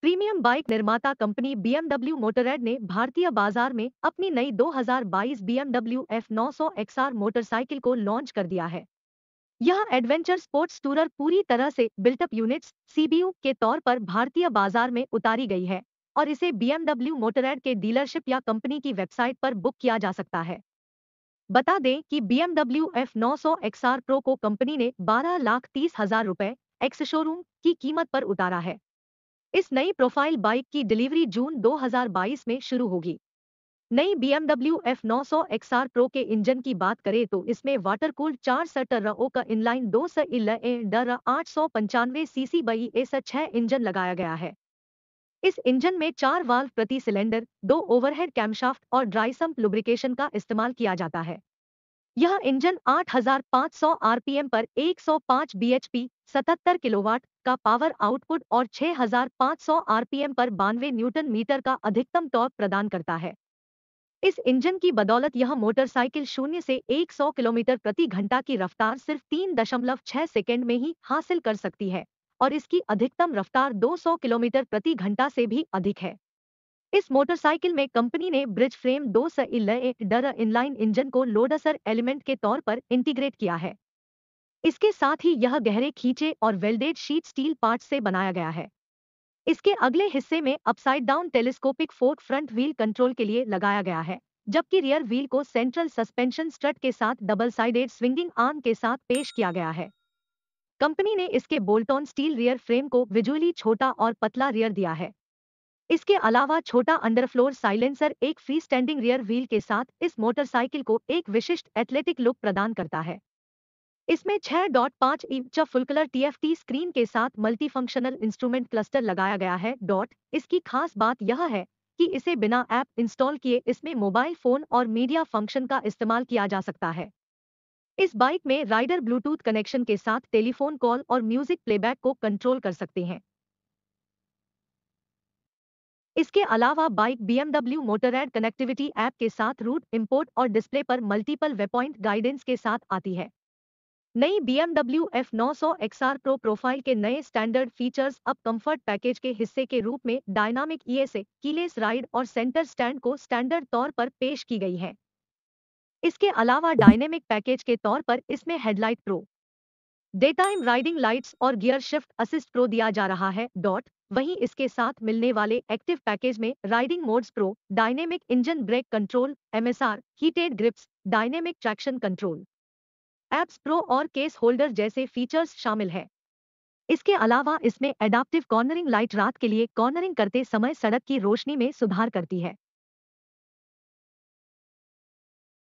premium bike निर्माता company BMW Motorrad ने भारतीय बाजार में अपनी नई 2022 बीएमडब्ल्यू एफ 900 एक्सआर मोटरसाइकिल को लॉन्च कर दिया है यह एडवेंचर स्पोर्ट्स टूरर पूरी तरह से बिल्टअप यूनिट्स सीबीयू के तौर पर भारतीय बाजार में उतारी गई है और इसे बीएमडब्ल्यू मोटररेड के डीलरशिप या कंपनी की वेबसाइट पर बुक किया जा सकता है बता दें कि BMW F900 XR Pro को कंपनी ने बारह लाख तीस हजार रुपए एक्स शोरूम की कीमत पर उतारा है इस नई प्रोफाइल बाइक की डिलीवरी जून 2022 में शुरू होगी नई BMW F900 XR Pro के इंजन की बात करें तो इसमें वाटर कूल चार सटर ओ का इनलाइन दो सौ आठ सौ पंचानवे सीसी बई एस छह इंजन लगाया गया है इस इंजन में चार वाल्व प्रति सिलेंडर दो ओवरहेड कैमशाफ्ट और ड्राई सम्प लुब्रिकेशन का इस्तेमाल किया जाता है यह इंजन 8,500 आरपीएम पर 105 बीएचपी 77 किलोवाट का पावर आउटपुट और 6,500 आरपीएम पर बानवे न्यूटन मीटर का अधिकतम टॉर्क प्रदान करता है इस इंजन की बदौलत यह मोटरसाइकिल शून्य से 100 किलोमीटर प्रति घंटा की रफ्तार सिर्फ 3.6 सेकंड में ही हासिल कर सकती है और इसकी अधिकतम रफ्तार 200 किलोमीटर प्रति घंटा से भी अधिक है इस मोटरसाइकिल में कंपनी ने ब्रिज फ्रेम दो डर इनलाइन इंजन को लोडसर एलिमेंट के तौर पर इंटीग्रेट किया है इसके साथ ही यह गहरे खींचे और वेल्डेड शीट स्टील पार्ट से बनाया गया है इसके अगले हिस्से में upside down telescopic fork front wheel control के लिए लगाया गया है जबकि रियर व्हील को सेंट्रल सस्पेंशन स्ट्रट के साथ डबल साइडेड स्विंगिंग आर्म के साथ पेश किया गया है कंपनी ने इसके बोल्टॉन स्टील रियर फ्रेम को विजुअली छोटा और पतला रियर दिया है इसके अलावा छोटा अंडरफ्लोर साइलेंसर एक फ्री स्टैंडिंग रियर व्हील के साथ इस मोटरसाइकिल को एक विशिष्ट एथलेटिक लुक प्रदान करता है इसमें 6.5 डॉट पांच इंच फुलकलर टीएफटी स्क्रीन के साथ मल्टीफंक्शनल इंस्ट्रूमेंट क्लस्टर लगाया गया है डॉट इसकी खास बात यह है कि इसे बिना ऐप इंस्टॉल किए इसमें मोबाइल फोन और मीडिया फंक्शन का इस्तेमाल किया जा सकता है इस बाइक में राइडर ब्लूटूथ कनेक्शन के साथ टेलीफोन कॉल और म्यूजिक प्लेबैक को कंट्रोल कर सकते हैं इसके अलावा bike motor Motorrad connectivity app के साथ रूट इंपोर्ट और डिस्प्ले पर मल्टीपल वेपॉइंट गाइडेंस के साथ आती है नई एफ नौ सौ एक्सआर प्रो प्रोफाइल के नए स्टैंडर्ड फीचर्स अब कंफर्ट पैकेज के हिस्से के रूप में डायनामिक ईएसए कीलेस राइड और सेंटर स्टैंड को स्टैंडर्ड तौर पर पेश की गई है इसके अलावा डायनेमिक पैकेज के तौर पर इसमें headlight pro daytime riding lights और गियर शिफ्ट असिस्ट प्रो दिया जा रहा है डॉट वहीं इसके साथ मिलने वाले एक्टिव पैकेज में riding modes pro dynamic engine brake control MSR heated grips dynamic traction control ABS pro और केस होल्डर जैसे फीचर्स शामिल है इसके अलावा इसमें एडाप्टिव कॉर्नरिंग लाइट रात के लिए कॉर्नरिंग करते समय सड़क की रोशनी में सुधार करती है